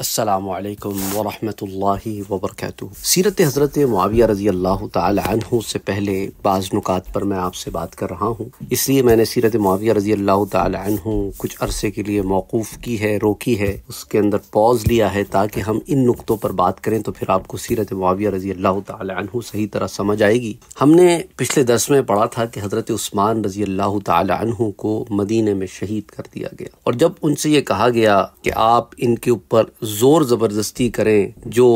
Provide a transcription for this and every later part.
असलकम वरहि वबरक सीरत हज़रत माविया रज़ी अल्लाह तह से पहले बाज़ नुकात पर मैं आपसे बात कर रहा हूँ इसलिए मैंने सीरत माविया रज़ी अल्लाह तह कुछ अरसे के लिए मौकूफ़ की है रोकी है उसके अंदर पॉज लिया है ताकि हम इन नुकतों पर बात करें तो फिर आपको सीरत माविया रज़ी अल्लाह तह सही तरह समझ आएगी हमने पिछले दस में पढ़ा था की हज़रत उस्मान रज़ी अल्लाह तह को मदीने में शहीद कर दिया गया और जब उनसे ये कहा गया कि आप इनके ऊपर ज़ोर ज़बरदस्ती करें जो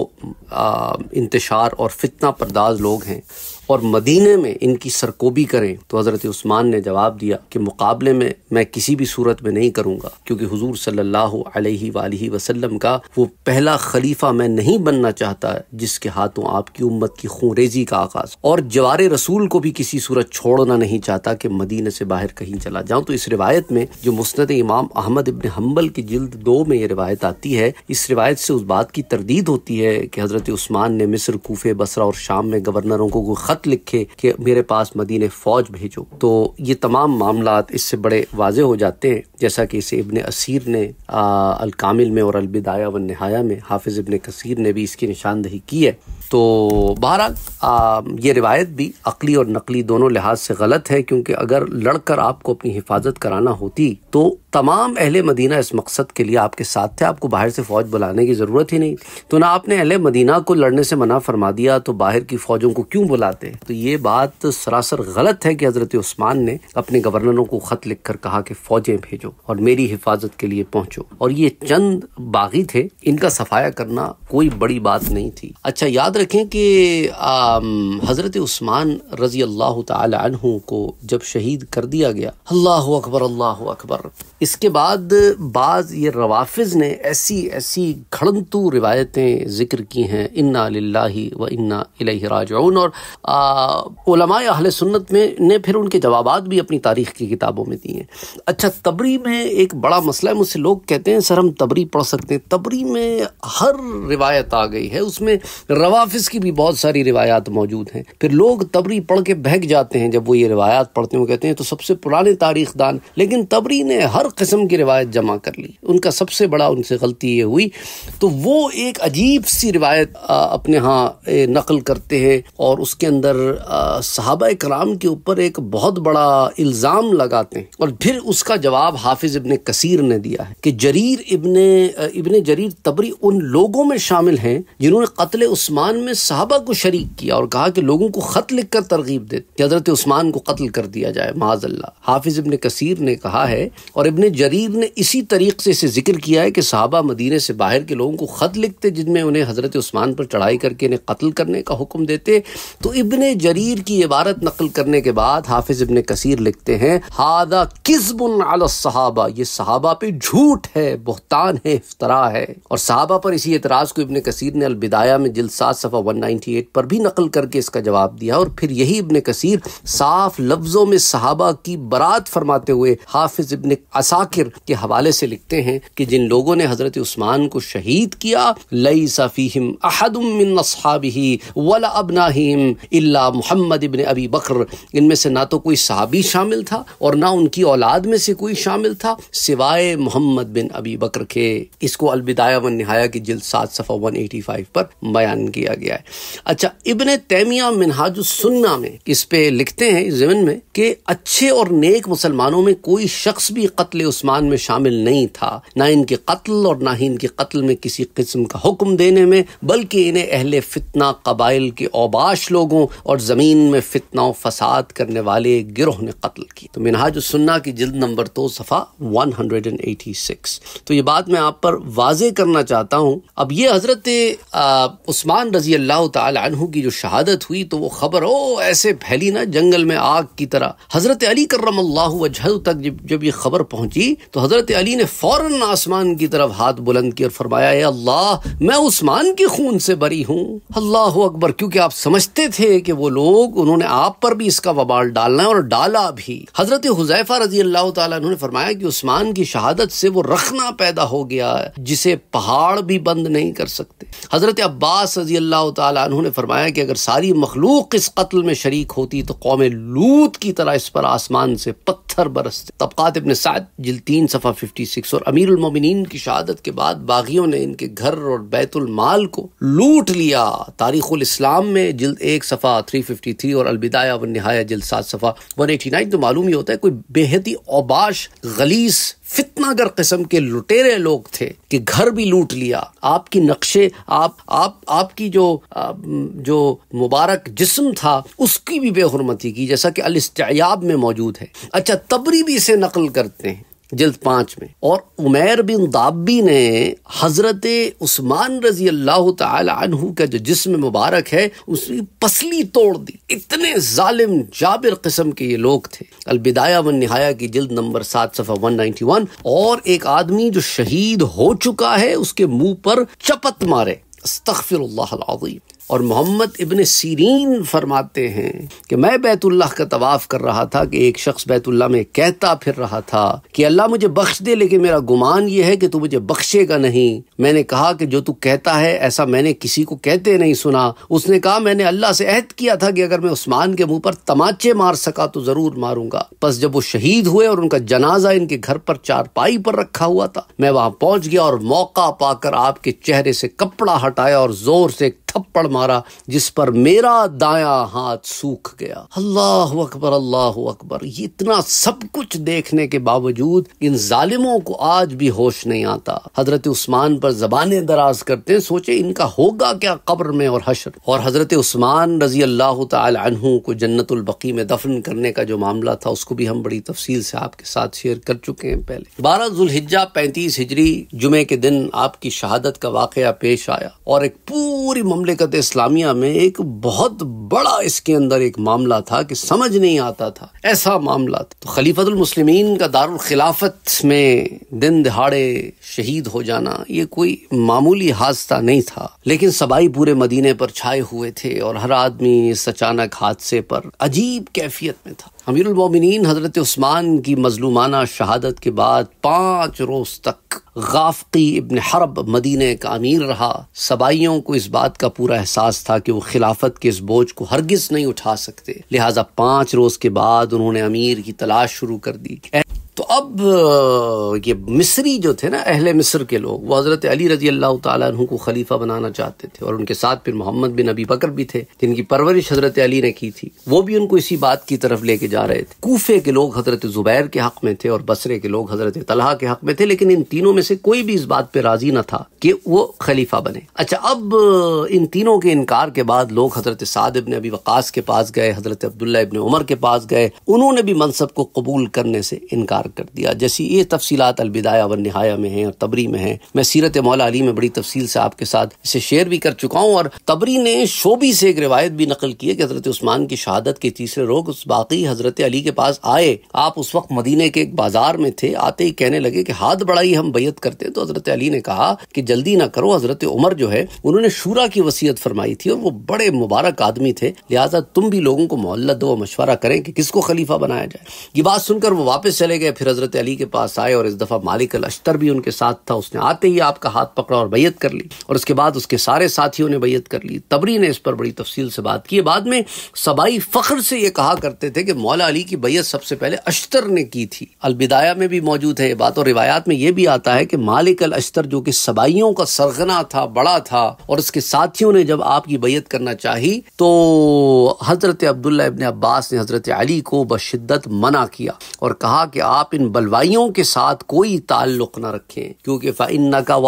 इंतशार और फितना परदाज लोग हैं और मदीने में इनकी सरकोबी करें तो हज़रत उस्मान ने जवाब दिया कि मुकाबले में मैं किसी भी सूरत में नहीं करूंगा क्योंकि हुजूर सल्लल्लाहु अलैहि वालही वसल्लम का वो पहला खलीफा मैं नहीं बनना चाहता जिसके हाथों आपकी उम्मत की खूरेजी का आगाज और जवार रसूल को भी किसी सूरत छोड़ना नहीं चाहता कि मदीने से बाहर कहीं चला जाऊं तो इस रिवायत में जो मुस्ंद इमाम अहमद इबन हम्बल की जिल्द दो में ये रिवायत आती है इस रिवायत से उस बात की तरदीद होती है कि हज़रत उस्मान ने मिस्र कूफे बसरा और शाम में गवर्नरों को खत खत लिख कि मेरे पास मदीने फौज भेजो तो ये तमाम मामला इससे बड़े वाजे हो जाते हैं जैसा कि इसे इबन असीर ने अलकामिल में और अलबिदाया व नहाया में हाफिज़ इबन कसीर ने भी इसकी निशानदही की है तो बहरहाल ये रिवायत भी अकली और नकली दोनों लिहाज से गलत है क्योंकि अगर लड़कर आपको अपनी हिफाजत कराना होती तो तमाम अहल मदीना इस मकसद के लिए आपके साथ थे आपको बाहर से फ़ौज बुलाने की ज़रूरत ही नहीं तो ना आपने अहल मदीना को लड़ने से मना फरमा दिया तो बाहर की फ़ौजों को क्यों बुलाते तो ये बात सरासर गलत है कि हज़रत उस्मान ने अपने गवर्नरों को ख़त लिख कर कहा कि फ़ौजें भेजो और मेरी हिफाजत के लिए पहुंचो और ये चंद बागी थे इनका सफाया करना कोई बड़ी बात नहीं थी अच्छा याद रखें कि हज़रत उस्मान रज़ी अल्लाह तहु को जब शहीद कर दिया गया अल्लाह अकबर अल्लाह अकबर इसके बाद बाज़ ये रवाफ़ ने ऐसी ऐसी खड़ंतू रिवायतें ज़िक्र की हैं इन्ना लाला व इन्ना राजन और अहल सुन्नत में ने फिर उनके जवाब भी अपनी तारीख़ की किताबों में दिए अच्छा तबरी में एक बड़ा मसला है मुझसे लोग कहते हैं सर हम तबरी पढ़ सकते हैं तबरी में हर रिवायत आ गई है उसमें रवाफ़ हाफिज की भी बहुत सारी रिवायात मौजूद हैं फिर लोग तबरी पढ़ के बहक जाते हैं जब वो ये रिवायात पढ़ते हुए कहते हैं तो सबसे पुराने तारीख दान लेकिन तबरी ने हर किस्म की रिवायत जमा कर ली उनका सबसे बड़ा उनसे गलती ये हुई तो वो एक अजीब सी रिवायत अपने यहाँ नकल करते हैं और उसके अंदर साहब कराम के ऊपर एक बहुत बड़ा इल्ज़ाम लगाते हैं और फिर उसका जवाब हाफिज़ इबन कसीर ने दिया है कि जरीर इबन इबन जरीर तबरी उन लोगों में शामिल हैं जिन्होंने कत्ल उस्मान में साहबा को शरीक किया और कहा कि लोगों को ख़त लिख कर तरगीब दे कि हज़रत उस्मान को कत्ल कर दिया जाए माजल्ला हाफिज़ इबन कसीर ने कहा है और इबन जरीर ने इसी तरीक़े से इसे जिक्र किया है कि साहबा मदीने से बाहर के लोगों को ख़त लिखते जिनमें उन्हें हज़रत उस्मान पर चढ़ाई करके इन्हें कत्ल करने का हुक्म देते तो इबन जरीर की इबारत नकल करने के बाद हाफिज़ इबन कसीर लिखते हैं हादा किस्बन सहाबा ये सहाबा पे झूठ है बोहतान है इफ्तरा है और साहबा पर इसी एतराज़ को इबन कसीर ने अलबिदाया में जिल्द नाइन्टी एट पर भी नकल करके इसका जवाब दिया और फिर यही इबन कसीर साफ लफ्ज़ों में सहाबा की बरात फरमाते हुए हाफिज इबन असाकिर के हवाले से लिखते हैं कि जिन लोगों ने हज़रत उस्मान को शहीद किया लई सफ़ीम अहदमिन ही वला अल्ला मोहम्मद इबन अबी बकर इनमें से ना तो कोई सहाबी शामिल था और ना उनकी औलाद में से कोई शामिल था सिवाय मोहम्मद बिन अबी बकर के इसको अलविदाया वन नहाया की जिल्द सात सफ़ा फाइव पर बयान किया किया गया है अच्छा इबन तैमिया मिनहाज सुन्ना में इस पे लिखते हैं जमन में कि अच्छे और नेक मुसलमानों में कोई शख्स भी कत्ल उस्मान में शामिल नहीं था ना इनके कत्ल और ना ही इनके कत्ल में किसी किस्म का हुक्म देने में बल्कि इन्हें अहल फितना कबाइल के औबाश लोगों और ज़मीन में फितना फसाद करने वाले गिरोह ने कत्ल की तो मिनहाज सुन्ना की जिल्द नंबर दो तो सफ़ा वन तो ये बात मैं आप पर वाजे करना चाहता हूँ अब ये हज़रत उस्मान रजी अल्लाह तु की जो शहादत हुई तो वो खबर ओ ऐसे फैली ना जंगल में आग की तरह हज़रत अली करम अल्लाह वजह तक जब जब ये खबर पहुंची तो हज़रत अली ने फ़ौरन आसमान की तरफ हाथ बुलंद किया और फरमाया अल्लाह मैं उस्मान के खून से बरी हूँ अल्लाह अकबर क्योंकि आप समझते थे कि वो लोग उन्होंने आप पर भी इसका वबाल डालना है और डाला भी हजरत हुजैफा रजी अल्लाह तुमने फरमाया कि उस्मान की शहादत से वो रखना पैदा हो गया जिसे पहाड़ भी बंद नहीं कर सकते हजरत अब्बास रजी रजील्ला तु ने फरमाया कि अगर सारी मखलूक इस कत्ल में शरीक होती तो कौम लूत की तरह इस पर आसमान से पत्थर बरसते तबक़ात इबन साद जिल तीन सफ़ा फिफ्टी सिक्स और उलमोमिन की शहादत के बाद बागियों ने इनके घर और बैतुलमाल को लूट लिया उल इस्लाम में जिल्द एक सफ़ा थ्री फिफ्टी थ्री और अलबिदाया व नहाया जिल सात सफ़ा वन एटी नाइन तो मालूम ही होता है कोई बेहद ही औबाश गलीस फितनागर किस्म के लुटेरे लोग थे कि घर भी लूट लिया आपकी नक्शे आप आप आपकी जो जो मुबारक जिस्म था उसकी भी बेहरमती की जैसा कि अलस्तियाब में मौजूद है अच्छा तबरी भी इसे नकल करते हैं जल्द पाँच में और उमैर बिन दाबी ने हज़रत उस्मान रजी अल्लाह तहु का जो जिसम मुबारक है उसकी पसली तोड़ दी इतने जालिम जाबिर कस्म के ये लोग थे अलबिदाया वन नहाया की जल्द नंबर सात सफ़ा वन नाइन्टी वन और एक आदमी जो शहीद हो चुका है उसके मुंह पर चपत मारे अस्तफ़िर और मोहम्मद इबन सीरीन फरमाते हैं कि मैं बैतुल्लाह का तवाफ़ कर रहा था कि एक शख्स बैतुल्लाह में कहता फिर रहा था कि अल्लाह मुझे बख्श दे लेकिन मेरा गुमान यह है कि तू मुझे बख्शेगा नहीं मैंने कहा कि जो तू कहता है ऐसा मैंने किसी को कहते नहीं सुना उसने कहा मैंने अल्लाह से अहद किया था कि अगर मैं उस्मान के मुंह पर तमाचे मार सका तो ज़रूर मारूंगा बस जब वो शहीद हुए और उनका जनाजा इनके घर पर चारपाई पर रखा हुआ था मैं वहां पहुंच गया और मौका पाकर आपके चेहरे से कपड़ा हटाया और जोर से थप्पड़ मारा जिस पर मेरा दाया हाथ सूख गया अल्लाह अकबर अल्लाह अकबर इतना सब कुछ देखने के बावजूद इन जालिमों को आज भी होश नहीं आता हजरत उस्मान पर जबान दराज करते हैं सोचे इनका होगा क्या कब्र में और हशर और हजरत उस्मान रजी अल्लाह तहु को जन्नतुलबकी में दफन करने का जो मामला था उसको भी हम बड़ी तफसील से आपके साथ शेयर कर चुके हैं पहले बारह जुल्हिजा पैंतीस हिजरी जुमे के दिन आपकी शहादत का वाकया पेश आया और एक पूरी ममलिकत इस्लामिया में एक बहुत बड़ा इसके अंदर एक मामला था कि समझ नहीं आता था ऐसा मामला था तो खलीफतुल मुस्लिमीन का दारुल खिलाफत में दिन दिहाड़े शहीद हो जाना ये कोई मामूली हादसा नहीं था लेकिन सबाई पूरे मदीने पर छाए हुए थे और हर आदमी इस अचानक हादसे पर अजीब कैफियत में था अमीरमिन हज़रत उस्मान की मजलूमाना शहादत के बाद पाँच रोज़ तक गाफ़ी इबन हरब मदीने का अमीर रहा सबाइयों को इस बात का पूरा एहसास था कि वो खिलाफत के इस बोझ को हरगिज़ नहीं उठा सकते लिहाजा पाँच रोज़ के बाद उन्होंने अमीर की तलाश शुरू कर दी तो अब ये मिस्री जो थे ना अहले मिस्र के लोग वो हज़रत अली रजी अल्लाह तुम को खलीफा बनाना चाहते थे और उनके साथ फिर मोहम्मद बिन अबी बकर भी थे जिनकी परवरिश हज़रत अली ने की थी वो भी उनको इसी बात की तरफ लेके जा रहे थे कूफे के लोग हज़रत ज़ुबैर के हक़ में थे और बसरे के लोग हज़रत तलहा के हक़ में थे लेकिन इन तीनों में से कोई भी इस बात पर राजी न था कि वो खलीफा बने अच्छा अब इन तीनों के इनकार के बाद लोग हज़रत साद इबन अबी वक़ास के पास गए हज़रत अब्दुल्ला इबन उमर के पास गए उन्होंने भी मनसब को कबूल करने से इनकार करार कर दिया जैसी ये तफसीलात अलबिदाया व नहाया में हैं और तबरी में हैं मैं सीरत मौला अली में बड़ी तफसील से आपके साथ इसे शेयर भी कर चुका हूँ और तबरी ने शोबी से एक रिवायत भी नकल की है कि हज़रत उस्मान की शहादत के तीसरे रोग उस बाकी हज़रत अली के पास आए आप उस वक्त मदीने के एक बाजार में थे आते ही कहने लगे कि हाथ बढ़ाई हम बैत करते तो हज़रत अली ने कहा कि जल्दी ना करो हज़रत उमर जो है उन्होंने शूरा की वसीयत फरमाई थी और वो बड़े मुबारक आदमी थे लिहाजा तुम भी लोगों को मोहल्ला दो मशवरा करें कि किसको खलीफा बनाया जाए ये बात सुनकर वो वापस चले गए गए फिर हज़रत अली के पास आए और इस दफ़ा मालिक अल अश्तर भी उनके साथ था उसने आते ही आपका हाथ पकड़ा और बैयत कर ली और उसके बाद उसके सारे साथियों ने बैयत कर ली तबरी ने इस पर बड़ी तफसील से बात की बाद में सबाई फ़ख्र से ये कहा करते थे कि मौला अली की बैयत सबसे पहले अश्तर ने की थी अलविदाया में भी मौजूद है ये बात और रिवायात में यह भी आता है कि मालिक अल अश्तर जो कि सबाइयों का सरगना था बड़ा था और उसके साथियों ने जब आपकी बैयत करना चाही तो हज़रत अब्दुल्ला इबन अब्बास ने हज़रत अली को बशिद्दत मना किया और कहा कि आप आप इन बलवाइयों के साथ कोई ताल्लुक न रखें क्योंकि फ़िन का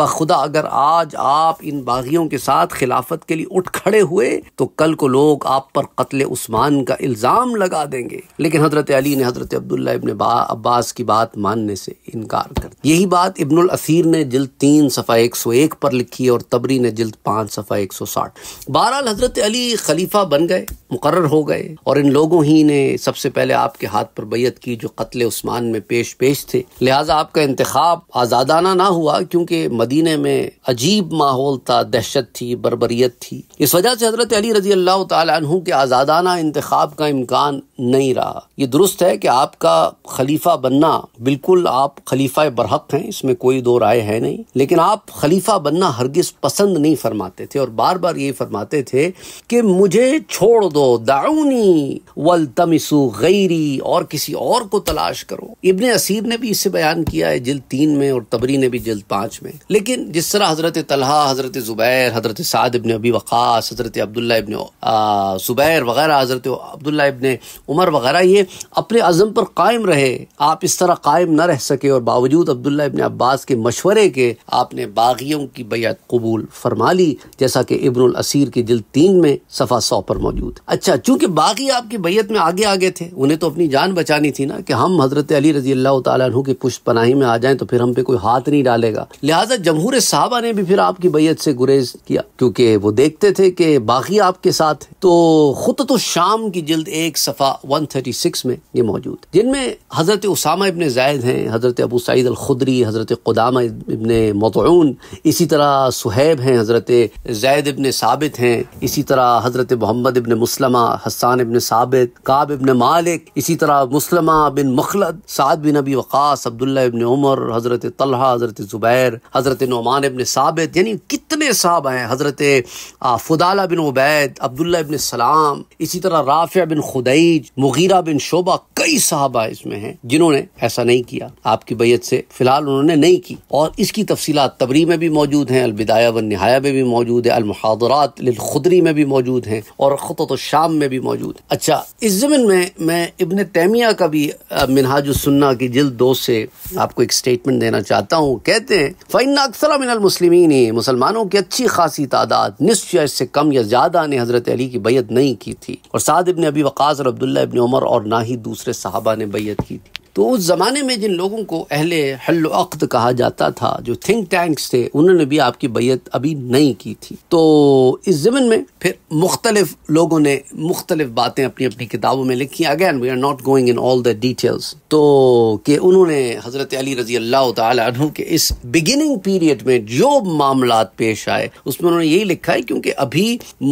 बखुदा अगर आज आप इन बागियों के साथ खिलाफत के लिए उठ खड़े हुए तो कल को लोग आप पर कत्ल उस्मान का इल्ज़ाम लगा देंगे लेकिन हज़रत अली ने हज़रत अब्दुल्ला इबन अब्बास की बात मानने से इनकार कर यही बात इब्नुल असीर ने जल्द तीन सफ़ा एक सौ एक पर लिखी और तबरी ने जल्द पाँच सफ़ा एक सौ साठ बहरहाल हज़रत अली खलीफा बन गए मुकर हो गए और इन लोगों ही ने सबसे पहले आपके हाथ पर बैत की जो जो कत्ल उस्मान में पेश पेश थे लिहाजा आपका इंतखब आज़ादाना ना हुआ क्योंकि मदीने में अजीब माहौल था दहशत थी बरबरीत थी इस वजह से हज़रत अली रजी अल्लाह तु के आज़ादाना इंतखब का इम्कान नहीं रहा ये दुरुस्त है कि आपका खलीफा बनना बिल्कुल आप खलीफा बरहक हैं इसमें कोई दो राय है नहीं लेकिन आप खलीफा बनना हरगिज़ पसंद नहीं फरमाते थे और बार बार ये फरमाते थे कि मुझे छोड़ दो दाऊनी वल तमिसु गैरी और किसी और को को तलाश करो इबन असीर ने भी इसे बयान किया है जल्द तीन में और तबरी ने भी जल्द पांच में लेकिन जिस तरह हजरत तलहा हजरत जुबैर हजरत साद इबन अबी वक़ास हजरत अब्दुल्ला इबन जुबैर वगैरह हजरत अब्दुल्ला इबन उमर वगैरह ये अपने अज़म पर कायम रहे आप इस तरह कायम न रह सके और बावजूद अब्दुल्ला इबन अब्बास के मशवरे के आपने बागियों की बैत कबूल फरमा ली जैसा कि इबन असीर की जल्द तीन में सफ़ा सौ पर मौजूद अच्छा चूंकि बागी आपकी बैत में आगे आगे थे उन्हें तो अपनी जान बचानी थी ना कि हम हज़रत अली रजी अल्लाह तु की पुष्ट पनाही में आ जाएं तो फिर हम पे कोई हाथ नहीं डालेगा लिहाजा जमहूर साहबा ने भी फिर आपकी बैत से गुरेज किया क्योंकि वो देखते थे कि बाकी आपके साथ तो खुत तो शाम की जल्द एक सफ़ा 136 में ये मौजूद जिनमें हज़रत उसामा इबन जायद हैं हज़रत अबू सईद अल खुदरी हज़रत क़ुदामा इबन मतून इसी तरह सुहैब हैं हज़रत जैद इबन साबित हैं इसी तरह हज़रत मोहम्मद इबन मुसलमा हसान इबन साबित काब इबन मालिक इसी तरह मुसलमा बिन मखलद साद बिन अबी वक़ास अब्दुल्ला इबन उमर हज़रत तलहा हज़रत ज़ुबैर हज़रत नुमान इबन साबित यानी कितने साहब हैं हज़रत फुदाला बिन उबैद अब्दुल्ला इबन सलाम इसी तरह राफिया बिन खुदैज मुगीरा बिन शोबा कई साहबा इसमें हैं जिन्होंने ऐसा नहीं किया आपकी बैयत से फ़िलहाल उन्होंने नहीं की और इसकी तफसीत तबरी में भी मौजूद हैं अलबिदाया व नहाया में भी मौजूद है अलमहादरात खुदरी में भी मौजूद हैं और ख़ुत शाम में भी मौजूद अच्छा इस ज़मीन में मैं इबन तैमिया का भी मिनहाजुसन्ना की जिल्द दो से आपको एक स्टेटमेंट देना चाहता हूँ कहते हैं फ़ैन अक्सर मिनलमसलिमिन मुसलमानों की अच्छी खासी तादाद निश्चय से कम या ज़्यादा ने हज़रत अली की बैत नहीं की थी और साद इबन अबी वक़ास और अब्दुल्ला इबन उमर और ना ही दूसरे साहबा ने बैत की थी तो उस ज़माने में जिन लोगों को अहले हल्द कहा जाता था जो थिंक टैंक्स थे उन्होंने भी आपकी बैत अभी नहीं की थी तो इस ज़मन में फिर मुख्तलिफ लोगों ने मुख्तलिफ बातें अपनी अपनी किताबों में लिखी again we are not going in all the details तो कि उन्होंने हज़रत अली रजी अल्लाह तु के इस बिगिनिंग पीरियड में जो मामला पेश आए उसमें उन्होंने यही लिखा है क्योंकि अभी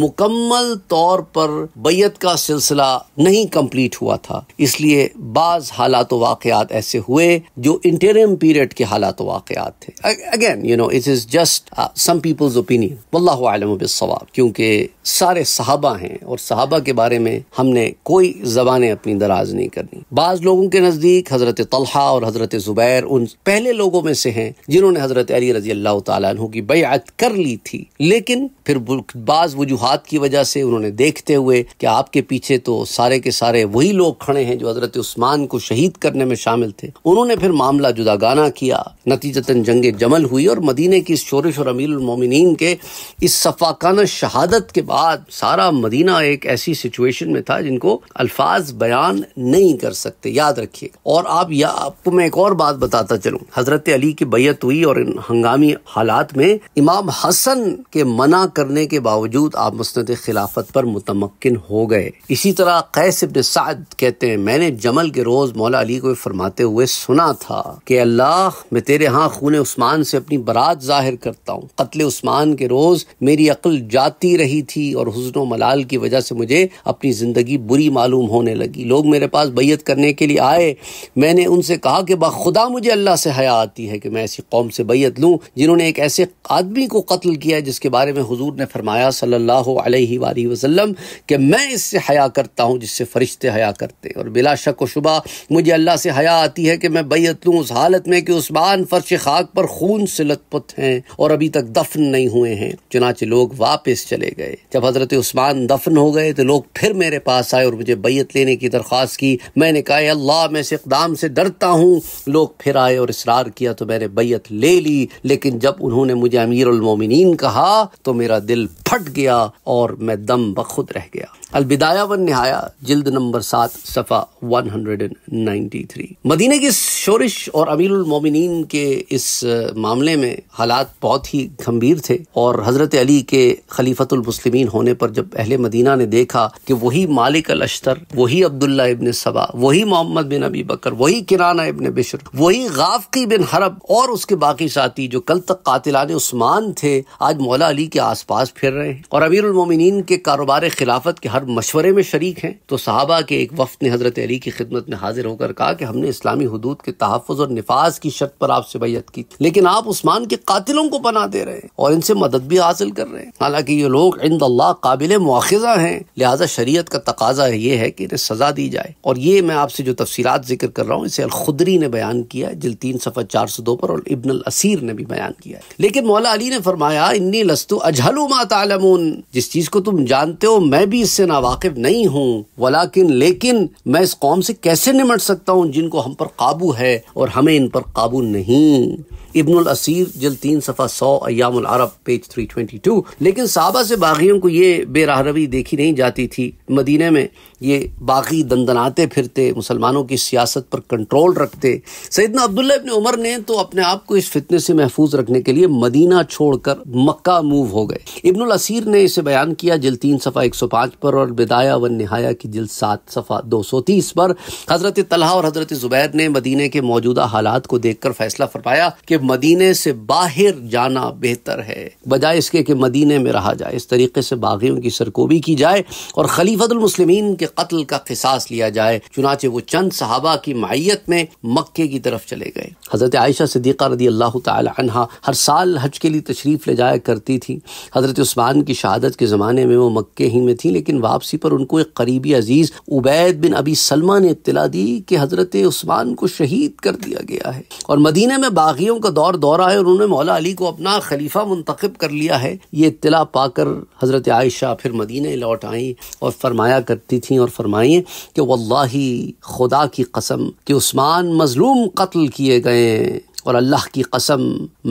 मुकम्मल तौर पर बैत का सिलसिला नहीं कम्प्लीट हुआ था इसलिए बाज़ हालात व वाकयात ऐसे हुए जो इंटेरियम पीरियड के हालात वाकयात थे again you know it is just some peoples opinion वल्लम बिसवाब क्योंकि सारे सहाबा हैं और सहाबा के बारे में हमने कोई जबानें अपनी दराज नहीं करनी बाज़ लोगों के नज़दीक हज़रत तलहा और हज़रत ज़ुबैर उन पहले लोगों में से हैं जिन्होंने हज़रत अली रजी अल्लाह तु की बैत कर ली थी लेकिन फिर बाज़ वजूहत की वजह से उन्होंने देखते हुए कि आपके पीछे तो सारे के सारे वही लोग खड़े हैं जो हज़रत उस्मान को शहीद करने करने में शामिल थे उन्होंने फिर मामला जुदागाना किया नतीजतन जंग जमल हुई और मदीने की इस शोरश और अमीर उमिन के इस सफाकाना शहादत के बाद सारा मदीना एक ऐसी सिचुएशन में था जिनको अल्फाज बयान नहीं कर सकते याद रखिए और आप या आपको मैं एक और बात बताता चलूँ हजरत अली की बैत हुई और इन हंगामी हालात में इमाम हसन के मना करने के बावजूद आप मुस्त खिलाफत पर मुतमक्न हो गए इसी तरह कैसे कहते हैं मैंने जमल के रोज मौला अली को को फरमाते हुए सुना था कि अल्लाह मैं तेरे हाँ खून उस्मान से अपनी बरात जाहिर करता हूँ कत्ल उस्मान के रोज मेरी अकल जाती रही थी और हजन मलाल की वजह से मुझे अपनी जिंदगी बुरी मालूम होने लगी लोग मेरे पास बैत करने के लिए आए मैंने उनसे कहा कि बाखुदा मुझे अल्लाह से हया आती है कि मैं ऐसी कौम से बैत लूँ जिन्होंने एक ऐसे आदमी को कत्ल किया जिसके बारे में हजूर ने फरमाया सल्ला वसलम कि मैं इससे हया करता हूँ जिससे फरिश्ते हया करते और बिला शक व शुबा मुझे अल्लाह से हया आती है कि मैं बैत लूँ उस हालत में कि उस्मान फर्श खाक पर खून से लथपथ हैं और अभी तक दफन नहीं हुए हैं चुनाचे लोग वापस चले गए जब हजरत उस्मान दफन हो गए तो लोग फिर मेरे पास आए और मुझे बैत लेने की दरख्वास्त की मैंने कहा अल्लाह मैं इस इकदाम से डरता हूँ लोग फिर आए और इसरार किया तो मैंने बैत ले ली लेकिन जब उन्होंने मुझे अमीरमिन कहा तो मेरा दिल फट गया और मैं दम बखुद रह गया अलविदाया व नहाया जिल्द नंबर सात सफ़ा one hundred and ninety three मदीने की शोरिश और अमीरुल मोमिनीन के इस मामले में हालात बहुत ही गंभीर थे और हजरत अली के खलीफतुल मुस्लिमीन होने पर जब अहले मदीना ने देखा कि वही मालिक अल अश्तर वही अब्दुल्ला इबन सबा वही मोहम्मद बिन अबी बकर वही किराना इबन बिशर वही गाफकी बिन हरब और उसके बाकी साथी जो कल तक कातिलान उस्मान थे आज मौला अली के आसपास फिर रहे हैं और अमीरुल मोमिनीन के कारोबार खिलाफत के हर मशवरे में शरीक हैं तो साहबा के एक वफ्त ने हजरत अली की खिदमत में हाजिर होकर कहा कि हमने इस्लामी हदूद के तहफ़ और नफाज की शर्त पर आपसे बैत की लेकिन आप उस्मान के कातिलों को बना दे रहे हैं और इनसे मदद भी हासिल कर रहे हैं हालांकि ये लोग इंद अल्लाह काबिल मुआजा हैं लिहाजा शरीय का तकाजा ये है कि इन्हें सजा दी जाए और ये मैं आपसे जो तफसीत जिक्र कर रहा हूँ इसे अलखुदरी ने बयान किया जिल तीन सफर चार सौ दो पर और इबन असीर ने भी बयान किया लेकिन मौला अली ने फरमाया इन्नी लस्तु अजहलू मातमून जिस चीज़ को तुम जानते हो मैं भी इससे नावाकिफ नहीं हूँ वाला लेकिन मैं इस कौम से कैसे निमट सकता हूँ जिनको हम पर काबू है और हमें इन पर काबू नहीं इब्नुल असीर जल तीन सफ़ा सौ अयाम अरब पेज टू लेकिन साहबा से बागियों को ये बेराहरवी देखी नहीं जाती थी मदीने में ये बागी दंदनाते फिरते मुसलमानों की सियासत पर कंट्रोल रखते सैदना अब्दुल्ला इबन उमर ने तो अपने आप को इस फितने से महफूज रखने के लिए मदीना छोड़कर मक्का मूव हो गए इब्नुल असीर ने इसे बयान किया जल तीन सफ़ा एक सौ पाँच पर और बिदाया व नहाया की जल सात सफ़ा दो सौ तीस पर हज़रत तलहा और हज़रत ज़ुबैर ने मदीने के मौजूदा हालात को देख कर फैसला फरमाया कि कि मदीने से बाहर जाना बेहतर है बजाय इसके कि मदीने में रहा जाए इस तरीके से बागियों की सरकोबी की जाए और खलीफतमसलिमिन के कत्ल का किसास लिया जाए चुनाचे वो चंद सहाबा की माइत में मक्के की तरफ चले गए हज़रत आयशा सदीक़ा रदी अल्लाह तहा हर साल हज के लिए तशरीफ़ ले जाया करती थी हज़रत उस्मान की शहादत के ज़माने में वो मक्के ही में थी लेकिन वापसी पर उनको एक करीबी अजीज़ उबैद बिन अबी सलमा ने इतला दी कि हज़रत उस्मान को शहीद कर दिया गया है और मदीने में बागियों का का दौर दौरा है और उन्होंने मौला अली को अपना खलीफा मुंतखब कर लिया है ये इतला पाकर हज़रत आयशा फिर मदीने लौट आई और फरमाया करती थी और फरमाइए कि वल्ला खुदा की कसम कि उस्मान मजलूम कत्ल किए गए और अल्लाह की कसम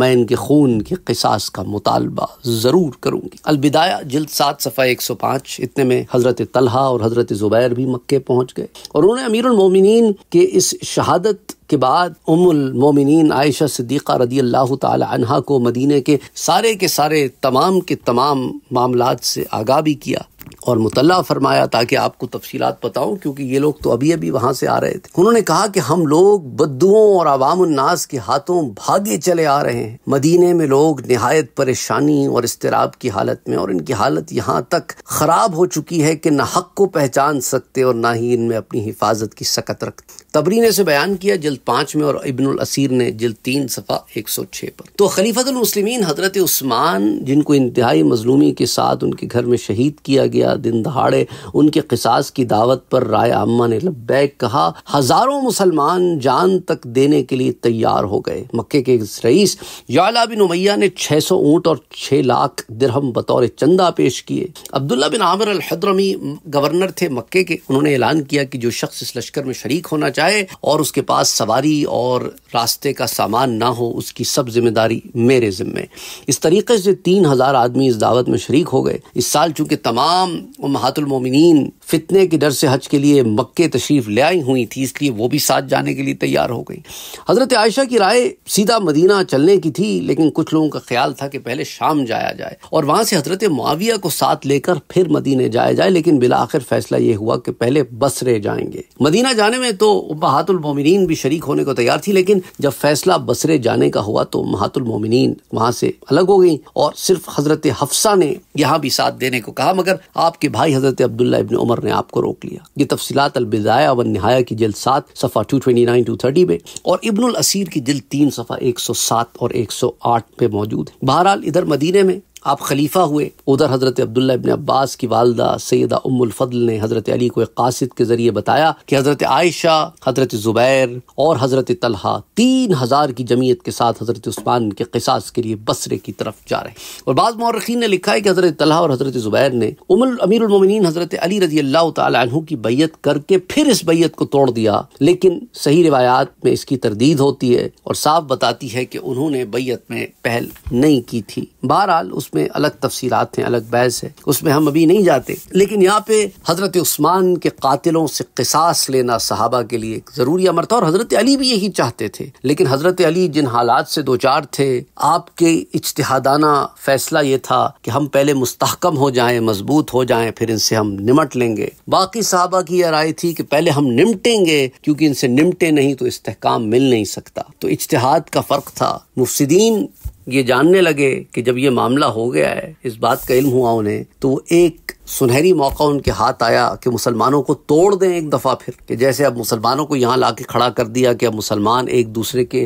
मैं इनके खून के किसास का मुतालबा ज़रूर करूँगी अलबिदाया जल्द सात सफ़ा एक सौ पाँच इतने में हज़रत तलहा और हज़रत ज़ुबैर भी मक्के पहुँच गए और उन्होंने अमीरमिन के इस शहादत के बाद उमुल मोमिन आयशा सिद्दीक़ा रदी अल्लाह तहा को मदीने के सारे के सारे तमाम के तमाम मामला से आगा भी किया और मुतला फरमाया ताकि आपको तफसीलात बताऊं क्योंकि ये लोग तो अभी अभी वहां से आ रहे थे उन्होंने कहा कि हम लोग बद्दुओं और अवामनास के हाथों भागे चले आ रहे हैं मदीने में लोग नहायत परेशानी और इसतराब की हालत में और इनकी हालत यहाँ तक खराब हो चुकी है कि न हक को पहचान सकते और ना ही इनमें अपनी हिफाजत की सकत रखते तबरीने से बयान किया जल्द जल्द पाँच में और इबनुल असीर ने जल्द तीन सफ़ा एक सौ छः पर तो खलीफतमसलिमिन हज़रत उस्मान जिनको इंतहाई मजलूमी के साथ उनके घर में शहीद किया गया दिन दहाड़े उनके किसास की दावत पर राय अम्मा ने लबैक कहा हज़ारों मुसलमान जान तक देने के लिए तैयार हो गए मक्के के रईस याला बिन उमैया ने छः सौ ऊँट और छः लाख दिरहम बतौर चंदा पेश किए Abdullah bin Amir Alhadrami governor थे मक्के के उन्होंने ऐलान किया कि जो शख्स इस लश्कर में शरीक होना चाहे और उसके पास सवारी और रास्ते का सामान ना हो उसकी सब जिम्मेदारी मेरे ज़िम्मे इस तरीके से तीन हज़ार आदमी इस दावत में शरीक हो गए इस साल चूँकि तमाम महातुलमिन फितने के डर से हज के लिए मक्के तशरीफ़ ले आई हुई थी इसलिए वो भी साथ जाने के लिए तैयार हो गई हज़रत आयशा की राय सीधा मदीना चलने की थी लेकिन कुछ लोगों का ख्याल था कि पहले शाम जाया जाए और वहाँ से हज़रत माविया को साथ लेकर फिर मदीने जाया जाए लेकिन बिला आखिर फैसला ये हुआ कि पहले बसरे जाएंगे मदीना जाने में तो महातुलमिन भी शरीक होने को तैयार थी लेकिन जब फैसला बसरे जाने का हुआ तो महातुलमिन वहाँ से अलग हो गई और सिर्फ हज़रत हफ्सा ने यहाँ भी साथ देने को कहा मगर आपके भाई हज़रत अब्दुल्ला इबन उमर उमर ने आपको रोक लिया ये तफसीत अलबिदाया व नहाया की जल्द सात सफ़ा two twenty nine two thirty में और इब्नुल असीर की जल्द तीन सफ़ा एक सौ सात और एक सौ आठ में मौजूद है बहरहाल इधर मदीने में आप खलीफा हुए उधर हज़रत अब्दुल्ला इबन अब्बास की वालदा सैदा फदल ने हज़रत अली को एक कासिद के ज़रिए बताया कि हज़रत आयशा हज़रत ज़ुबैर और हज़रत तलहा तीन हज़ार की जमीयत के साथ हज़रत उस्मान के किसास के लिए बसरे की तरफ जा रहे और बाद मौरखीन ने लिखा है कि हज़रत तलहा और हज़रत ज़ुबैर ने उमल अमीरमिन हज़रत अली रजी अल्लाह की बैयत करके फिर इस बैयत को तोड़ दिया लेकिन सही रिवायात में इसकी तरदीद होती है और साफ बताती है कि उन्होंने बैयत में पहल नहीं की थी बहरहाल उसमें उसमें अलग तफसीत हैं अलग बहस है उसमें हम अभी नहीं जाते लेकिन यहाँ पे हज़रत उस्मान के कातिलों से किसास लेना सहाबा के लिए ज़रूरी अमर था और हज़रत अली भी यही चाहते थे लेकिन हज़रत अली जिन हालात से दो चार थे आपके इजतहादाना फैसला ये था कि हम पहले मुस्तकम हो जाएं मजबूत हो जाएं फिर इनसे हम निमट लेंगे बाकी साहबा की यह राय थी कि पहले हम निमटेंगे क्योंकि इनसे निमटे नहीं तो इस्तेकाम मिल नहीं सकता तो इजतहाद का फ़र्क था मुफसदीन ये जानने लगे कि जब ये मामला हो गया है इस बात का इल्म हुआ उन्हें तो वो एक सुनहरी मौका उनके हाथ आया कि मुसलमानों को तोड़ दें एक दफ़ा फिर कि जैसे अब मुसलमानों को यहाँ ला के खड़ा कर दिया कि अब मुसलमान एक दूसरे के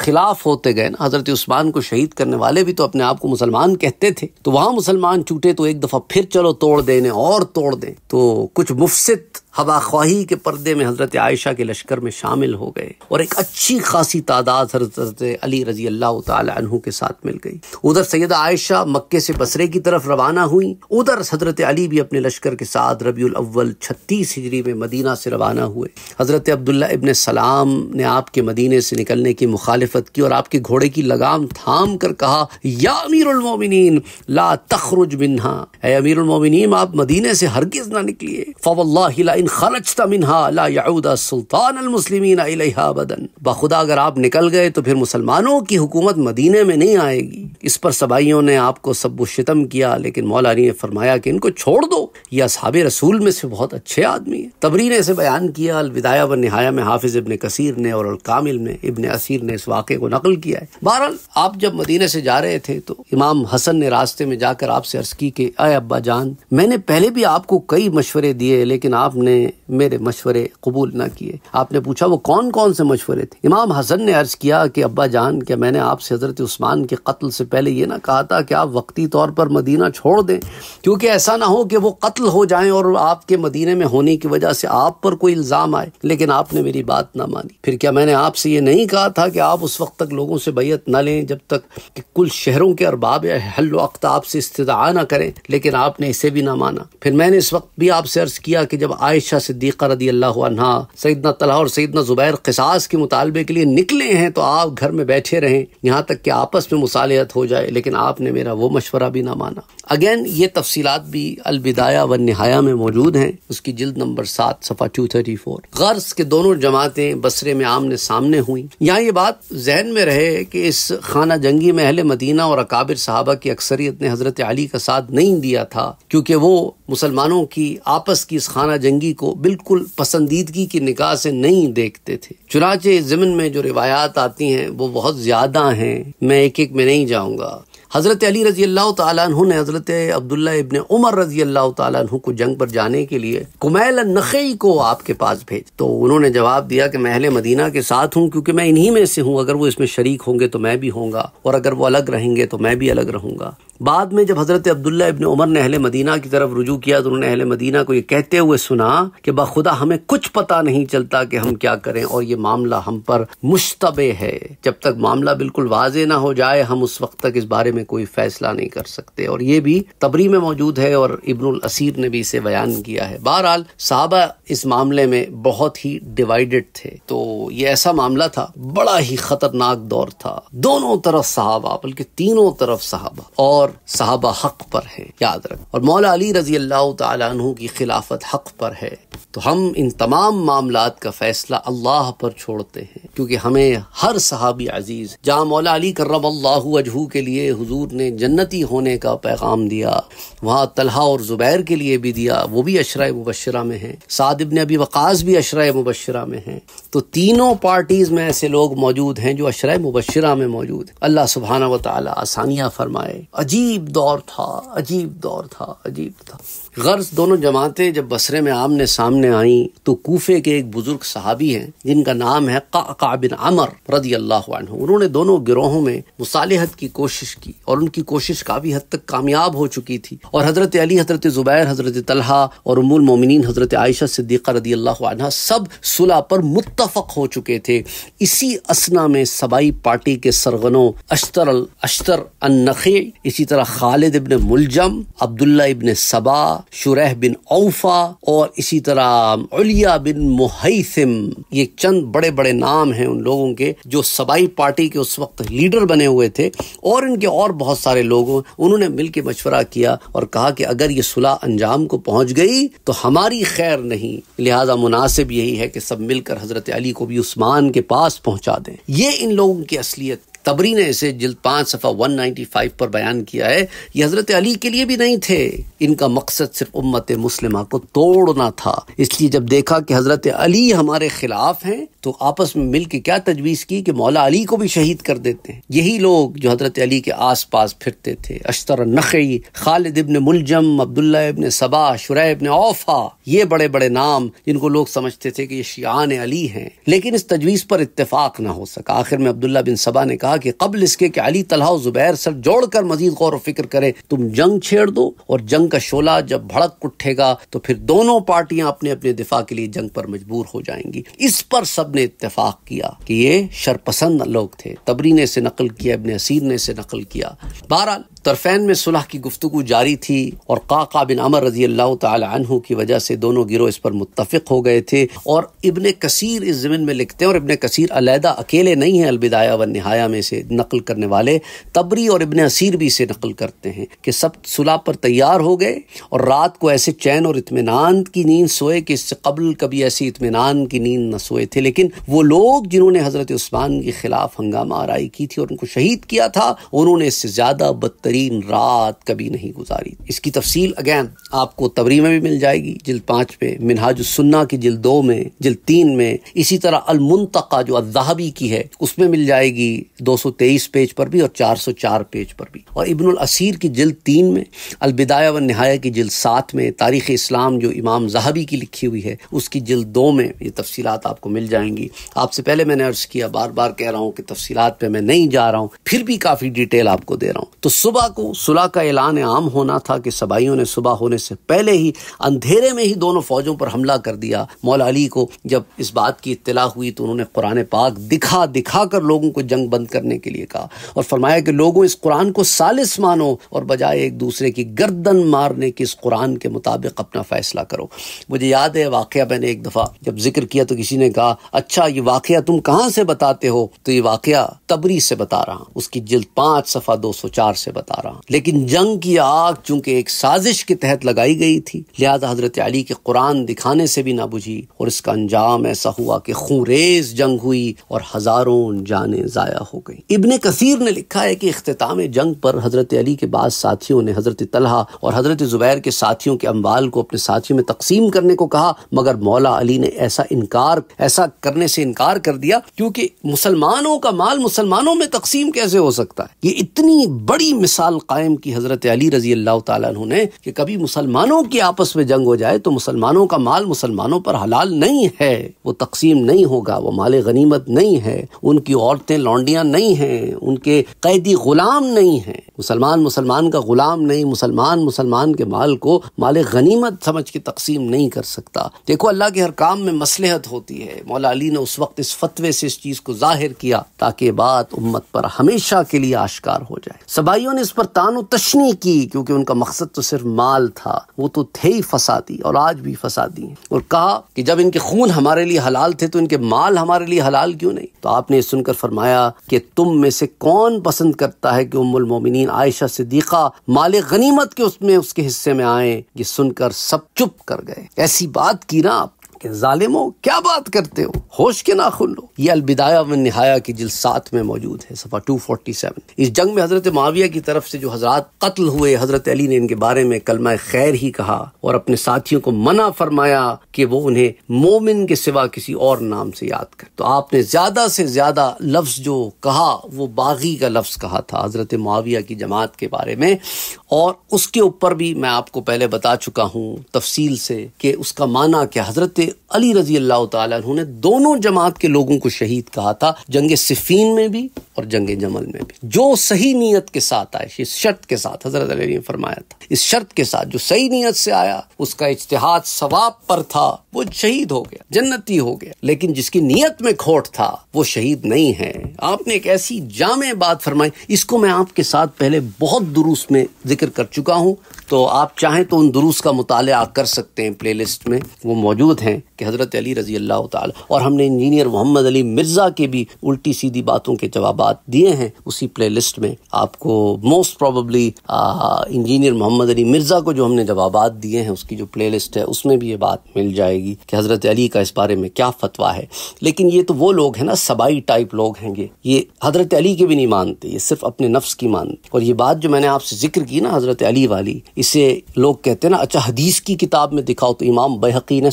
खिलाफ होते गए ना हज़रत उस्मान को शहीद करने वाले भी तो अपने आप को मुसलमान कहते थे तो वहां मुसलमान चूटे तो एक दफ़ा फिर चलो तोड़ देने और तोड़ दें तो कुछ हवा हवाख्वाही के पर्दे में हज़रत आयशा के लश्कर में शामिल हो गए और एक अच्छी खासी तादाद हज़रत अली रजी अल्लाह तहु के साथ मिल गई उधर सैयद आयशा मक्के से बसरे की तरफ रवाना हुई उधर हज़रत अली अली भी अपने लश्कर के साथ रबी अव्वल छत्तीस हिजरी में मदीना से रवाना हुए हज़रत अब्दुल्ला इबन सलाम ने आपके मदीने से निकलने की मुखालफत की और आपके घोड़े की लगाम थाम कर कहा या अमीरमिन ला तखरुज मिन्हा अमीरमिन आप मदीने से हरगिज ना निकलिए फवल्ला खलजता मिन्हा ला याऊदा सुल्तान अलमुसलिमिन बदन बखुदा अगर आप निकल गए तो फिर मुसलमानों की हुकूमत मदीने में नहीं आएगी इस पर सबाइयों ने आपको सब शितम किया लेकिन मौलानी ने फरमाया कि इनको छोड़ छोड़ दो ये असाब रसूल में से बहुत अच्छे आदमी है तबरी ने इसे बयान किया अलविदाया व नहाया में हाफिज इबन कसीर ने और कामिल ने इबन असीर ने इस वाक़े को नकल किया है बहरहाल आप जब मदीने से जा रहे थे तो इमाम हसन ने रास्ते में जाकर आपसे अर्ज की कि अय अब्बा जान मैंने पहले भी आपको कई मशवरे दिए लेकिन आपने मेरे मशवरे कबूल ना किए आपने पूछा वो कौन कौन से मशवरे थे इमाम हसन ने अर्ज किया कि अब्बा जान क्या मैंने आपसे हजरत उस्मान के कत्ल से पहले ये ना कहा था कि आप वक्ती तौर पर मदीना छोड़ दें क्योंकि ऐसा ना हो कि वो कत्ल हो जाए और आपके मदीने में होने की वजह से आप पर कोई इल्ज़ाम आए लेकिन आपने मेरी बात ना मानी फिर क्या मैंने आपसे ये नहीं कहा था कि आप उस वक्त तक लोगों से बैत ना लें जब तक कि कुल शहरों के अरबाब हल वक्त आपसे इस्तदा ना करें लेकिन आपने इसे भी ना माना फिर मैंने इस वक्त भी आपसे अर्ज किया कि जब आयशा सिद्दीक़ा रदी अल्लाह सईदना तला और सईदना ज़ुबैर कसास के मुतालबे के लिए निकले हैं तो आप घर में बैठे रहें यहाँ तक कि आपस में मुसालियत हो जाए लेकिन आपने मेरा वो मशवरा भी ना माना अगेन ये तफसीत भी अलबिदाया व नहाया में मौजूद हैं उसकी जिल्द नंबर सात सफ़ा टू थर्टी फोर गर्ज के दोनों जमातें बसरे में आमने सामने हुई यहाँ ये बात जहन में रहे कि इस खाना जंगी में अहल मदीना और अकाबिर साहबा की अक्सरियत ने हज़रत अली का साथ नहीं दिया था क्योंकि वो मुसलमानों की आपस की इस खाना जंगी को बिल्कुल पसंदीदगी की निकाह से नहीं देखते थे चुनाचे ज़मन में जो रिवायात आती हैं वो बहुत ज़्यादा हैं मैं एक एक में नहीं जाऊँगा हज़रत अली रज़ी अल्लाह तु ने हज़रत अब्दुल्ला इबन उमर रज़ी अल्लाह तु को जंग पर जाने के लिए कुमैल नखई को आपके पास भेज तो उन्होंने जवाब दिया कि महल मदीना के साथ हूँ क्योंकि मैं इन्हीं में से हूँ अगर वो इसमें शरीक होंगे तो मैं भी होंगे और अगर वो अलग रहेंगे तो मैं भी अलग रहूँगा बाद में जब हज़रत अब्दुल्ला इबन उमर ने अहले मदीना की तरफ रुजू किया तो उन्होंने अहले मदीना को ये कहते हुए सुना कि बखुदा हमें कुछ पता नहीं चलता कि हम क्या करें और ये मामला हम पर मुश्तबे है जब तक मामला बिल्कुल वाजे ना हो जाए हम उस वक्त तक इस बारे में कोई फैसला नहीं कर सकते और ये भी तबरी में मौजूद है और अल असीर ने भी इसे बयान किया है बहरहाल साहबा इस मामले में बहुत ही डिवाइडेड थे तो ये ऐसा मामला था बड़ा ही खतरनाक दौर था दोनों तरफ साहबा बल्कि तीनों तरफ साहबा और साहबा हक पर हैं याद रख और मौला अली रजी अल्लाह तु की खिलाफत हक पर है तो हम इन तमाम मामला का फैसला अल्लाह पर छोड़ते हैं क्योंकि हमें हर सहाबी अजीज जहाँ मौला अली करम अल्लाह के लिए हजूर ने जन्नती होने का पैगाम दिया वहाँ तलहा और जुबैर के लिए भी दिया वो भी अशरा मुबशरा में है सादिब ने अभी वक़ास भी अशरा मुबशरा में है तो तीनों पार्टीज में ऐसे लोग मौजूद हैं जो अशरा मुबशरा में मौजूद अल्लाह सुबहाना वाली आसानियाँ फरमाए अजीब अजीब दौर था अजीब दौर था अजीब था गर्ज दोनों जमातें जब बसरे में आमने सामने आई तो कोफे के एक बुजुर्ग सहाबी हैं जिनका नाम है काबिन अमर रदी अल्लाह उन्होंने दोनों गिरोहों में मुसालहत की कोशिश की और उनकी कोशिश काफ़ी हद तक कामयाब हो चुकी थी और हज़रत अली हज़रत ज़ुबैर हज़रत तलहा और उमुल मोमिन हज़रत आयशा सिद्दीक़ा रदी अल्लाह सब सुलह पर मुतफक हो चुके थे इसी असना में सबाई पार्टी के सरगनों अश्तर अश्तर नखे इसी तरह खालिद इबन मुलजम अब्दुल्ला इबन सबा शुरह बिन औफा और इसी तरह उलिया बिन मुहैसिम ये चंद बड़े बड़े नाम हैं उन लोगों के जो सबाई पार्टी के उस वक्त लीडर बने हुए थे और इनके और बहुत सारे लोगों उन्होंने मिलकर मशवरा किया और कहा कि अगर ये सुलह अंजाम को पहुंच गई तो हमारी खैर नहीं लिहाजा मुनासिब यही है कि सब मिलकर हजरत अली को भी उस्मान के पास पहुंचा दें ये इन लोगों की असलियत तबरी ने इसे जल्द पाँच सफ़ा 195 पर बयान किया है ये हज़रत अली के लिए भी नहीं थे इनका मकसद सिर्फ उम्मत मुस्लिमा को तोड़ना था इसलिए जब देखा कि हज़रत अली हमारे ख़िलाफ़ हैं तो आपस में मिल के क्या तजवीज़ की कि मौला अली को भी शहीद कर देते हैं यही लोग जो हज़रत अली के आस पास फिरते थे अश्तर नखी खालिद इबन मुलजम अब्दुल्ला इबन सबा शुरह इबन औफा ये बड़े बड़े नाम जिनको लोग समझते थे कि ये शियान अली हैं लेकिन इस तजवीज़ पर इतफाक़ ना हो सका आखिर में अब्दुल्ला बिन सबा ने कहा कहा कि कबल इसके कि अली तलहा जुबैर सर जोड़कर मजीद गौर फिक्र करें तुम जंग छेड़ दो और जंग का शोला जब भड़क उठेगा तो फिर दोनों पार्टियां अपने अपने दिफा के लिए जंग पर मजबूर हो जाएंगी इस पर सब ने इतफाक किया कि ये शरपसंद लोग थे तबरी ने से नकल किया इबन असीर ने से नकल किया बहरहाल तरफैन में सुलह की गुफ्तु जारी थी और काका बिन अमर रजी अल्लाह तहु की वजह से दोनों गिरोह इस पर मुतफ़ हो गए थे और इबन कसीर इस ज़मीन में लिखते हैं और इबन कसीर अलहदा अकेले नहीं है अलबिदाया व नहाया में से नकल करने वाले तबरी और इबन असीर भी इसे नकल करते हैं कि सब सुलह पर तैयार हो गए और रात को ऐसे चैन और इतमान की नींद सोए कि इससे कबल कभी ऐसी इतमान की नींद न सोए थे लेकिन वो लोग जिन्होंने हज़रत उस्मान के खिलाफ हंगामा आरई की थी और उनको शहीद किया था उन्होंने इससे ज़्यादा बदतर बेहतरीन रात कभी नहीं गुजारी इसकी तफसील अगैन आपको तबरी में भी मिल जाएगी जिल्द पाँच में मिनहाज की जिल्द दो में जिल्द तीन में इसी तरह अलमुनतका जो अजहाबी की है उसमें मिल जाएगी दो सौ तेईस पेज पर भी और चार सौ चार पेज पर भी और इबन असीर की जिल्द तीन में अलबिदाया व नहाया की जिल्द सात में तारीख इस्लाम जो इमाम जहाबी की लिखी हुई है उसकी जिल दो में ये तफसी आपको मिल जाएंगी आपसे पहले मैंने अर्ज किया बार बार कह रहा हूँ कि तफसीलात पे मैं नहीं जा रहा हूँ फिर भी काफ़ी डिटेल आपको दे रहा हूँ तो सुबह सुबह को सुलह का ऐलान आम होना था कि सबाइयों ने सुबह होने से पहले ही अंधेरे में ही दोनों फौजों पर हमला कर दिया मौला अली को जब इस बात की इतला हुई तो उन्होंने कुरान पाक दिखा दिखा कर लोगों को जंग बंद करने के लिए कहा और फरमाया कि लोगों इस कुरान को सालिस मानो और बजाय एक दूसरे की गर्दन मारने की इस कुरान के मुताबिक अपना फैसला करो मुझे याद है वाक़ मैंने एक दफ़ा जब जिक्र किया तो किसी ने कहा अच्छा ये वाक़ तुम कहाँ से बताते हो तो ये वाक़ तबरी से बता रहा हूँ उसकी जिल्द पाँच सफ़ा दो सौ चार से बता बता रहा लेकिन जंग की आग चूंकि एक साजिश के तहत लगाई गई थी लिहाजा हजरत अली के कुरान दिखाने से भी ना बुझी और इसका अंजाम ऐसा हुआ कि खूरेज जंग हुई और हजारों जाने जाया हो गई इबन कसीर ने लिखा है कि अख्ताम जंग पर हजरत अली के बाद साथियों ने हजरत तलहा और हजरत जुबैर के साथियों के अम्बाल को अपने साथियों में तकसीम करने को कहा मगर मौला अली ने ऐसा इनकार ऐसा करने से इनकार कर दिया क्योंकि मुसलमानों का माल मुसलमानों में तकसीम कैसे हो सकता है ये इतनी बड़ी मिसाल मिसाल कायम की हज़रत अली रजी अल्लाह तु ने कि कभी मुसलमानों की आपस में जंग हो जाए तो मुसलमानों का माल मुसलमानों पर हलाल नहीं है वो तकसीम नहीं होगा वो माल गनीमत नहीं है उनकी औरतें लौंडियाँ नहीं हैं उनके कैदी गुलाम नहीं हैं मुसलमान मुसलमान का गुलाम नहीं मुसलमान मुसलमान के माल को माल गनीमत समझ के तकसीम नहीं कर सकता देखो अल्लाह के हर काम में मसलहत होती है मौला अली ने उस वक्त इस फतवे से इस चीज़ को जाहिर किया ताकि बात उम्मत पर हमेशा के लिए आश्कार हो जाए सबाइयों ने इस उस पर तान तशनी की क्योंकि उनका मकसद तो सिर्फ माल था वो तो थे ही फसादी और आज भी फसादी और कहा कि जब इनके खून हमारे लिए हलाल थे तो इनके माल हमारे लिए हलाल क्यों नहीं तो आपने सुनकर फरमाया कि तुम में से कौन पसंद करता है कि उमुल मोमिन आयशा सिद्दीका माल गनीमत के उसमें उसके हिस्से में आए ये सुनकर सब चुप कर गए ऐसी बात की ना आप कि जालिमो क्या बात करते हो होश के ना खुल लो ये अलबिदाया में नहाया की जिल सात में मौजूद है सफा टू फोर्टी सेवन इस जंग में हजरत माविया की तरफ से जो हजरात कत्ल हुए हजरत अली ने इनके बारे में कलमा खैर ही कहा और अपने साथियों को मना फरमाया कि वो उन्हें मोमिन के सिवा किसी और नाम से याद कर तो आपने ज्यादा से ज्यादा लफ्ज जो कहा वो बागी का लफ्ज कहा था हजरत माविया की जमात के बारे में और उसके ऊपर भी मैं आपको पहले बता चुका हूँ तफसील से कि उसका माना क्या हजरत अली रजी अल्लाह तुमने दोनों जमात के लोगों को शहीद कहा था जंग सिफीन में भी और जंग जमल में भी जो सही नीयत के साथ आए इस शर्त के साथ हजरत अली ने फरमाया था इस शर्त के साथ जो सही नीयत से आया उसका इज्तहाद सवाब पर था वो शहीद हो गया जन्नती हो गया लेकिन जिसकी नीयत में खोट था वो शहीद नहीं है आपने एक ऐसी जामे बात फरमाई इसको मैं आपके साथ पहले बहुत दुरुस्त में जिक्र कर चुका हूँ तो आप चाहें तो उन दुरूस का मुताल कर सकते हैं लिस्ट में वो मौजूद हैं कि हजरत अली रजी अल्लाह और हमने इंजीनियर मोहम्मद अली मिर्जा के भी उल्टी सीधी बातों के जवाब बात दिए हैं उसी प्ले में आपको most probably engineer Mohammad Ali Mirza को जो हमने जवाब दिए हैं उसकी जो प्ले है उसमें भी ये बात मिल जाएगी कि हज़रत अली का इस बारे में क्या फतवा है लेकिन ये तो वो लोग हैं ना सबाई टाइप लोग हैं ये ये हज़रत अली के भी नहीं मानते ये सिर्फ अपने नफ्स की मानते और ये बात जो मैंने आपसे जिक्र की ना हज़रत अली वाली इसे लोग कहते हैं ना अच्छा हदीस की किताब में दिखाओ तो इमाम बहकी ने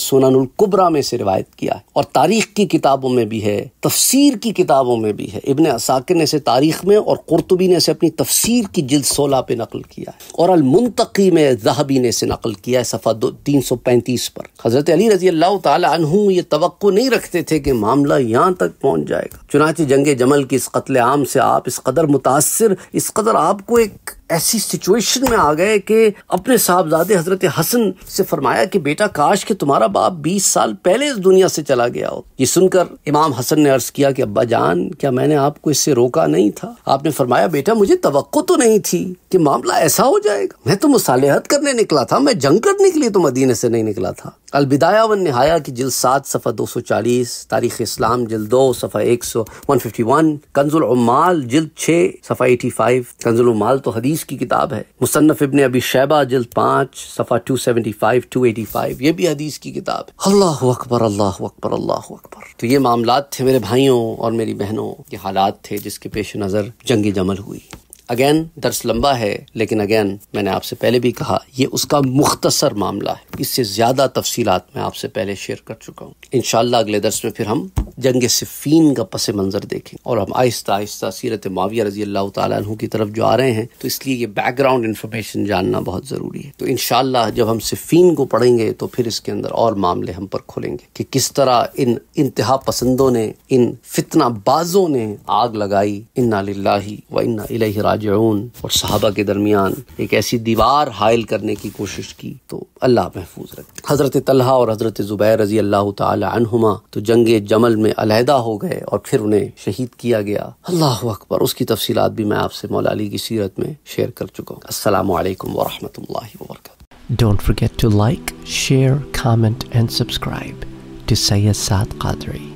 कुबरा में से रिवायत किया है और तारीख की किताबों में भी है तफसीर की किताबों में भी है इबन असा जाकिर ने इसे तारीख में और कुरतुबी ने इसे अपनी तफसीर की जिल्द सोलह पे नकल किया है और अलमुनतकी में जहबी ने इसे नकल किया है सफ़ा दो तीन सौ पैंतीस पर हज़रत अली रजी अल्लाह तहूँ ये तो नहीं रखते थे कि मामला यहाँ तक पहुँच जाएगा चुनाची जंग जमल की इस कत्ल आम से आप इस कदर मुतासर इस कदर आपको एक ऐसी सिचुएशन में आ गए कि अपने साहबजादे हजरत हसन से फरमाया कि बेटा काश कि तुम्हारा बाप बीस साल पहले इस दुनिया से चला गया हो ये सुनकर इमाम हसन ने अर्ज किया कि अब्बा जान क्या मैंने आपको इससे रोका नहीं था आपने फरमाया बेटा मुझे तो तो नहीं थी कि मामला ऐसा हो जाएगा मैं तो मुसालहत करने निकला था मैं जंग करने के लिए तो मदीने से नहीं निकला था अलविदाया वन नहाया की जिल सात सफ़ा दो सौ चालीस तारीख इस्लाम जिल दो सफ़ा एक सौ वन फिफ्टी वन कंजुल उमाल जिल छः सफ़ा एटी फाइव कंजुल उमाल तो हदीस हदीस की किताब है मुसन्फ इबन अभी शैबा जल्द पाँच सफ़ा two seventy five two eighty five ये भी हदीस की किताब है अल्लाह अकबर अल्लाह अकबर अल्लाह अकबर तो ये मामला थे मेरे भाइयों और मेरी बहनों के हालात थे जिसके पेश नज़र जंगी जमल हुई अगेन दर्स लंबा है लेकिन अगेन मैंने आपसे पहले भी कहा यह उसका मुख्तसर मामला है इससे ज़्यादा तफसीत मैं आपसे पहले शेयर कर चुका हूँ इन अगले दर्स में फिर हम जंग सिफ़ीन का पस मंज़र देखें और हम आहिस्ता आहिस्ता सीरत माविया रजी अल्लाह तु की तरफ जो आ रहे हैं तो इसलिए ये बैकग्राउंड इन्फॉर्मेशन जानना बहुत ज़रूरी है तो इन जब हम सिफ़ीन को पढ़ेंगे तो फिर इसके अंदर और मामले हम पर खुलेंगे कि किस तरह इन इंतहा पसंदों ने इन फितना बाजों ने आग लगाई इन्ना व इन्ना राजून और साहबा के दरमियान एक ऐसी दीवार हायल करने की कोशिश की तो अल्लाह में महफूज रखी हज़रत तलहा और हज़रत ज़ुबैर रजी अल्लाह तुमा तो जंग जमल में अलहदा हो गए और फिर उन्हें शहीद किया गया अल्लाह अकबर उसकी तफसीत भी मैं आपसे मोलाली की सीरत में शेयर कर चुका हूँ असल वरहमत वर्क Don't forget to like, share, comment and subscribe to Sayyid Saad Qadri.